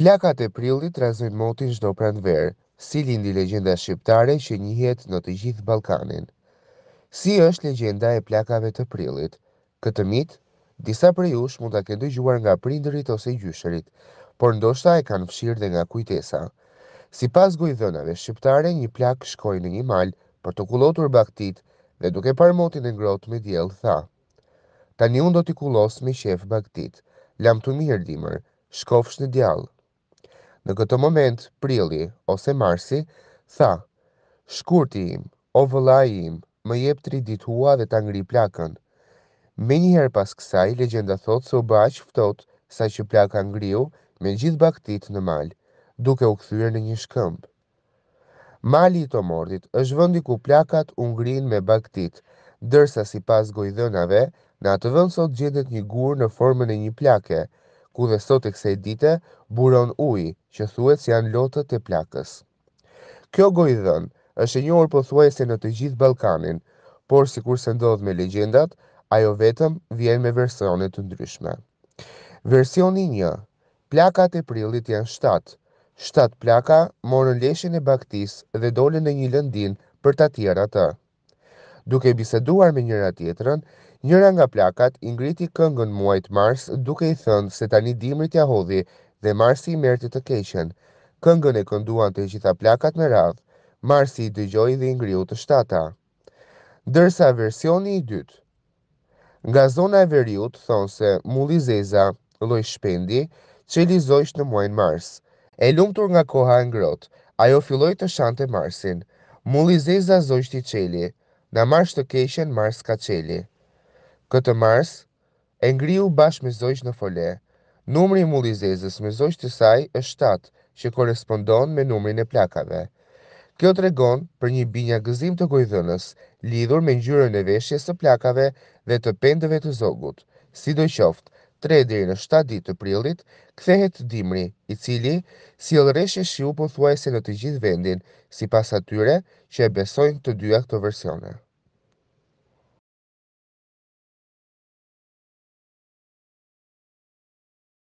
Plakat e prillit transmit motin shdo pranverë, si lindi legjenda shqiptare që njëhet në të gjithë Balkanin. Si është legjenda e plakave të prillit? Këtë mit, disa për jush mund të këndu gjuar nga prindërit ose gjyshërit, por ndoshta e kanë fshirë dhe nga kujtesa. Si pas dhënave shqiptare, një plak shkoj në një malë për të kulotur baktit dhe duke par motin e ngrot me djelë tha. Tani unë do t'i kulos me shef baktit. Lam të mirë, dimër, shkofsh në djallë. Në këtë moment, prili, ose marsi, tha, shkurti im, o vëla im, më jep tri dit hua dhe ta ngri plakën. Me njëherë pas kësaj, legjenda thotë se u bash fëtot sa që plaka ngriu me gjithë baktit në malë, duke u këthyre në një shkëmbë. Mali i të mordit është vëndi ku plakat ungrin me baktit, dërsa si pas gojdhënave, në atë vënd sot gjendet një gurë në formën e një plake, ku dhe sot e kse dite buron ujë, që thuet si janë lotët e plakës. Kjo gojdhën është e një orë përthuaj se në të gjithë Balkanin, por si kur se ndodh me legjendat, ajo vetëm vjen me versione të ndryshme. Versioni një, plakat e prillit janë shtatë, shtatë plaka morën leshin e baktis dhe dolën në një lëndin për të tjera të. Duke biseduar me njëra tjetërën, njëra nga plakat ingriti këngën muajt mars duke i thënë se tani dimrit ja hodhi dhe Marsi i merti të keqen. Këngën e kënduan të gjitha plakat në radhë. Marsi i dëgjoi dhe i ngriu të shtata. Dërsa versioni i dytë. Nga zona e veriut thonë se mulli Zeza, lloj shpendi, çelizojsh në muajin Mars. E lumtur nga koha e ngrohtë, ajo filloi të shante Marsin. Mulli Zeza zojsh të çeli, nga Mars të keqen Mars ka qeli. Këtë Mars e ngriu bashkë me zojsh në fole. Numri i mullizezës me zonjë të saj është 7, që korespondon me numrin e plakave. Kjo të regon për një binja gëzim të gojëdhënës, lidhur me njërën e veshje së plakave dhe të pendëve të zogut. Si do qoftë, 3 dhe në 7 ditë të prillit, kthehet dimri, i cili, si e lëresh e shiu po se në të gjithë vendin, si pas atyre që e besojnë të dyja këto versione.